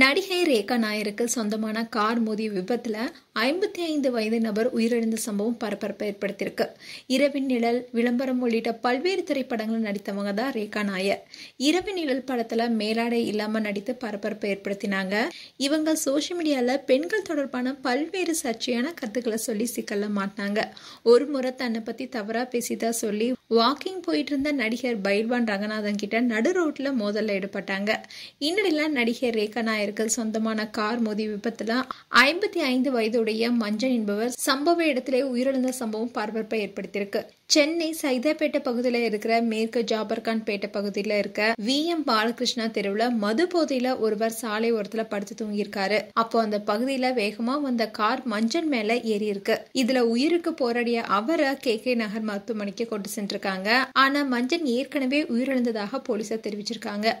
நடிகை ரேகா நாயருக்கு சொந்தமான கார் மோதிய விபத்தில் ஐம்பத்தி ஐந்து வயது நபர் உயிரிழந்த சம்பவம் பரபரப்பை ஏற்படுத்தியிருக்கு இரவின் நிழல் விளம்பரம் உள்ளிட்ட பல்வேறு திரைப்படங்களில் நடித்தவங்க தான் ரேகா நாயர் இரவு நிழல் படத்தில் மேலாடை இல்லாமல் நடித்து பரபரப்பை ஏற்படுத்தினாங்க இவங்க சோசியல் மீடியாவில் பெண்கள் தொடர்பான பல்வேறு சர்ச்சையான கருத்துக்களை சொல்லி சிக்கல்ல மாட்டினாங்க ஒரு முறை தன்னை பற்றி தவறாக பேசிதான் சொல்லி வாக்கிங் போயிட்டு இருந்த நடிகர் பைல்வான் ரங்கநாதன் கிட்ட நடு ரோட்டில் மோதலில் ஈடுபட்டாங்க இந்நிலையில் நடிகர் ரேகா நாயர் நாயர்கள் சொந்தமான கார் மோதி விபத்துல ஐம்பத்தி ஐந்து வயதுடைய மஞ்சள் என்பவர் சம்பவ இடத்திலே உயிரிழந்த சம்பவம் பரபரப்பை ஏற்படுத்தியிருக்கு சென்னை சைதாப்பேட்டை பகுதியில் இருக்கிற மேற்கு ஜாபர்கான் பேட்டை பகுதியில் இருக்க வி எம் பாலகிருஷ்ணா தெருவில் மது போதையில ஒருவர் சாலை ஓரத்துல படுத்து தூங்கியிருக்காரு அப்போ அந்த பகுதியில வேகமா வந்த கார் மஞ்சள் மேல ஏறி இருக்கு இதுல உயிருக்கு போராடிய அவரை கே கே நகர் மருத்துவமனைக்கு கொண்டு சென்றிருக்காங்க ஆனா மஞ்சள் ஏற்கனவே உயிரிழந்ததாக போலீசார் தெரிவிச்சிருக்காங்க